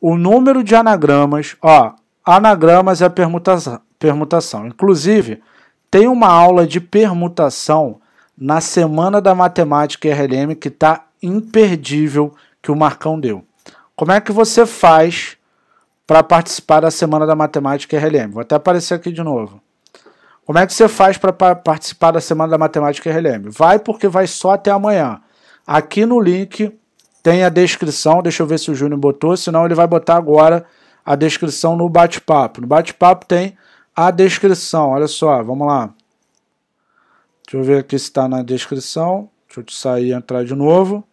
o número de anagramas. Ó, anagramas é a permutação, permutação. Inclusive, tem uma aula de permutação na Semana da Matemática RLM que está imperdível que o Marcão deu. Como é que você faz para participar da Semana da Matemática RLM? Vou até aparecer aqui de novo. Como é que você faz para participar da Semana da Matemática RLM? Vai porque vai só até amanhã. Aqui no link tem a descrição. Deixa eu ver se o Júnior botou, senão ele vai botar agora a descrição no bate-papo. No bate-papo tem a descrição. Olha só, vamos lá. Deixa eu ver aqui se está na descrição. Deixa eu sair e entrar de novo.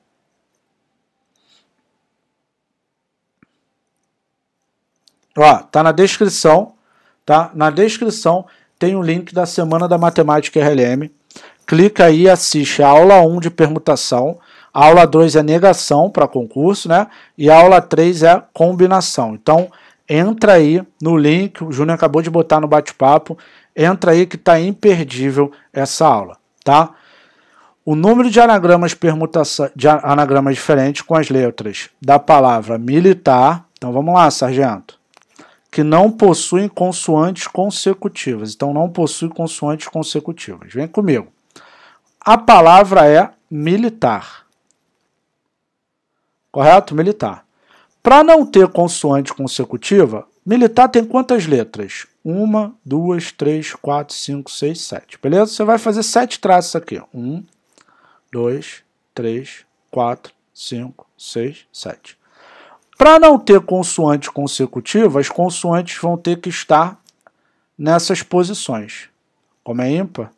Ó, tá na descrição, tá? Na descrição tem o um link da Semana da Matemática RLM. Clica aí e assiste a aula 1 de permutação. A aula 2 é negação para concurso, né? E a aula 3 é combinação. Então, entra aí no link, o Júnior acabou de botar no bate-papo, entra aí que está imperdível essa aula, tá? O número de anagramas, permutação, de anagramas diferentes com as letras da palavra militar, então vamos lá, sargento, que não possuem consoantes consecutivas. Então não possui consoantes consecutivas. Vem comigo. A palavra é militar correto? Militar. Para não ter consoante consecutiva, militar tem quantas letras? Uma, duas, três, quatro, cinco, seis, sete. Beleza? Você vai fazer sete traços aqui. Um, dois, três, quatro, cinco, seis, sete. Para não ter consoante consecutiva, as consoantes vão ter que estar nessas posições. Como é ímpar,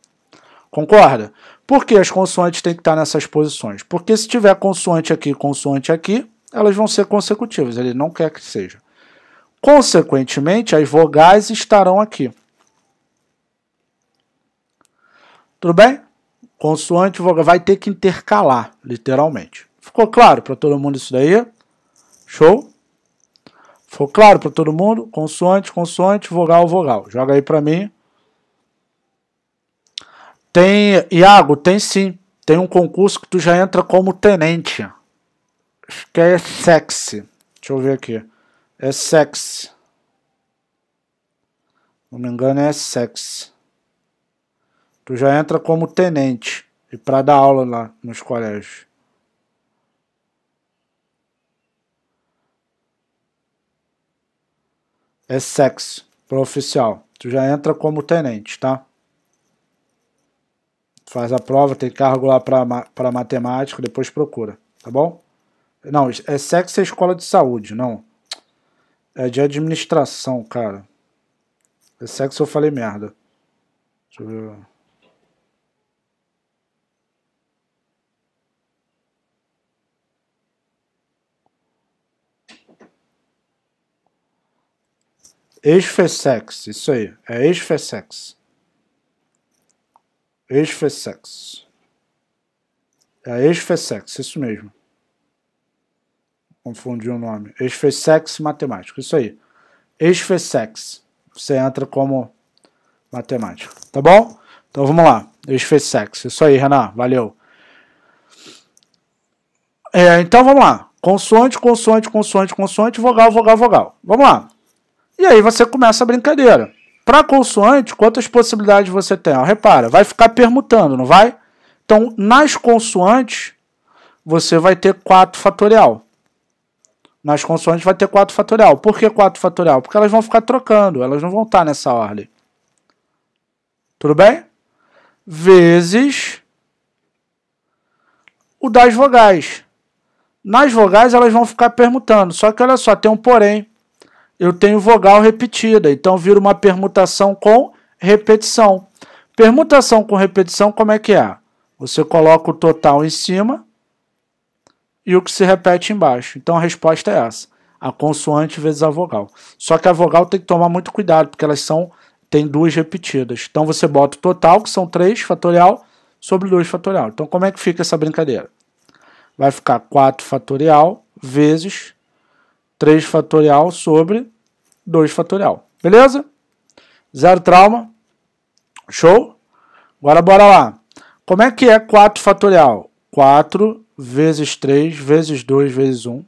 Concorda? Por que as consoantes têm que estar nessas posições? Porque se tiver consoante aqui e consoante aqui, elas vão ser consecutivas. Ele não quer que seja. Consequentemente, as vogais estarão aqui. Tudo bem? Consoante vogal vai ter que intercalar, literalmente. Ficou claro para todo mundo isso daí? Show? Ficou claro para todo mundo? Consoante, consoante, vogal, vogal. Joga aí para mim. Tem, Iago, tem sim. Tem um concurso que tu já entra como tenente. Acho que é sexy. Deixa eu ver aqui. É sexy. Não me engano, é sexy. Tu já entra como tenente. E para dar aula lá nos colégios. É sexo, pro oficial. Tu já entra como tenente, tá? faz a prova, tem cargo lá para matemático, depois procura, tá bom? Não, é sexo é escola de saúde, não. É de administração, cara. É sexo eu falei merda. Deixa eu ver. Ex-Fessex, isso aí. É ex-Fessex. Ex-Fessex. É a Ex-Fessex, isso mesmo. Confundi o nome. Ex-Fessex Matemática, isso aí. Ex-Fessex. Você entra como matemática, tá bom? Então vamos lá. Ex-Fessex, isso aí, Renan, valeu. É, então vamos lá. Consoante, consoante, consoante, consoante, vogal, vogal, vogal. Vamos lá. E aí você começa a brincadeira. Para consoante, quantas possibilidades você tem? Ó, repara, vai ficar permutando, não vai? Então, nas consoantes, você vai ter 4 fatorial. Nas consoantes vai ter 4 fatorial. Por que 4 fatorial? Porque elas vão ficar trocando, elas não vão estar nessa ordem. Tudo bem? Vezes o das vogais. Nas vogais elas vão ficar permutando, só que olha só, tem um porém eu tenho vogal repetida, então vira uma permutação com repetição. Permutação com repetição, como é que é? Você coloca o total em cima e o que se repete embaixo. Então a resposta é essa: a consoante vezes a vogal. Só que a vogal tem que tomar muito cuidado, porque elas são tem duas repetidas. Então você bota o total, que são 3 fatorial, sobre 2 fatorial. Então como é que fica essa brincadeira? Vai ficar 4 fatorial vezes 3 fatorial sobre 2 fatorial. Beleza? Zero trauma. Show? Agora bora lá. Como é que é 4 fatorial? 4 vezes 3 vezes 2 vezes 1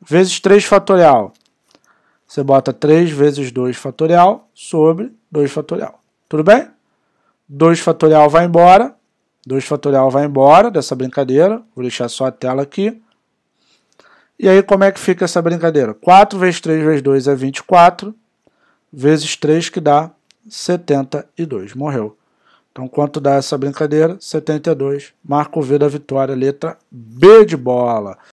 vezes 3 fatorial. Você bota 3 vezes 2 fatorial sobre 2 fatorial. Tudo bem? 2 fatorial vai embora. 2 fatorial vai embora dessa brincadeira. Vou deixar só a tela aqui. E aí, como é que fica essa brincadeira? 4 vezes 3 vezes 2 é 24, vezes 3 que dá 72. Morreu. Então, quanto dá essa brincadeira? 72. Marco V da vitória, letra B de bola.